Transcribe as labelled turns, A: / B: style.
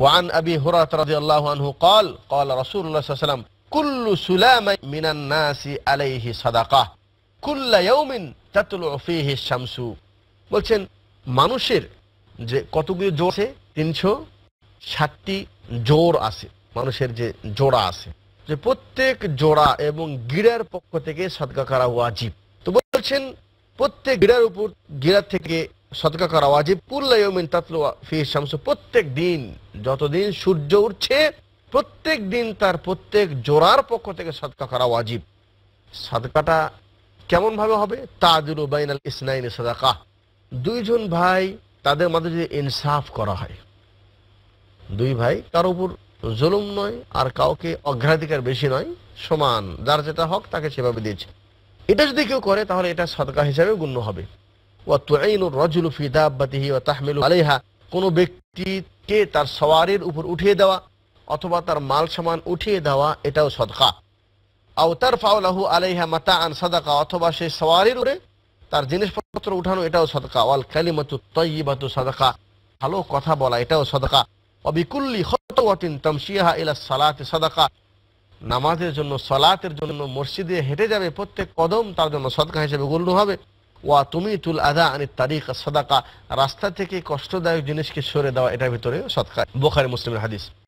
A: وعن أبي هريرة رضي الله عنه قال قال رسول الله صلى الله عليه وسلم كل سلام من الناس عليه صدقة كل يوم تطلع فيه الشمس বলছেন মানুষের যে কতগুলি জোর আছে তিনশো ষাটটি জোর আছে মানুষের যে জোড়া আছে যে প্রত্যেক জোড়া এবং গিরার পক্ষ থেকে সদকা করা ওয়াজিব তো বলছেন প্রত্যেক গিরার উপর গিরা থেকে সদকা করা ওয়াজিব কুল্লাউমিন তাতলুয়া ফি শামসু প্রত্যেক দিন যতদিন সূর্য উঠছে প্রত্যেক দিন তার প্রত্যেক জোড়ার পক্ষ থেকে সদকা করা ওয়াজিব সদকাটা কেমনভাবে হবে বাইন বাইনাল ইসনাইন সাদাকা দুইজন ভাই তাদের মধ্যে যদি ইনসাফ করা হয় দুই ভাই কার উপর জুলুম নয় আর কাউকে অগ্রাধিকার বেশি নয় সমান যার যেটা হক তাকে সেভাবে দিয়েছে এটা যদি কেউ করে তাহলে এটা সদকা হিসাবে গণ্য হবে ও তুআইনুর রজুল ব্যক্তিকে তার সওয়ারির উপর উঠিয়ে দেওয়া অথবা তার মাল সামান উঠিয়ে দেওয়া এটাও সদকা আও ফাউলাহু লাহু আলাইহা মাতাআন সাদাকা অথবা সেই সওয়ারের উপরে তার জিনিসপত্র উঠানো এটাও সদকা ওয়াল কালিমাতু তাইয়িবাতু সাদাকা ভালো কথা বলা এটাও সদকা অবিকুল্লি খতওয়াতিন তামশিয়াহা ইলা সালাতি সাদাকা নামাজের জন্য সালাতের জন্য মসজিদে হেঁটে যাবে প্রত্যেক কদম তার জন্য সদকা হিসেবে গণ্য হবে ওয়া তুমি তুল আদা আনি তারিখ সদাকা রাস্তা থেকে কষ্টদায়ক জিনিসকে সরে দেওয়া এটার ভিতরে সৎকার বোখারি মুসলিমের হাদিস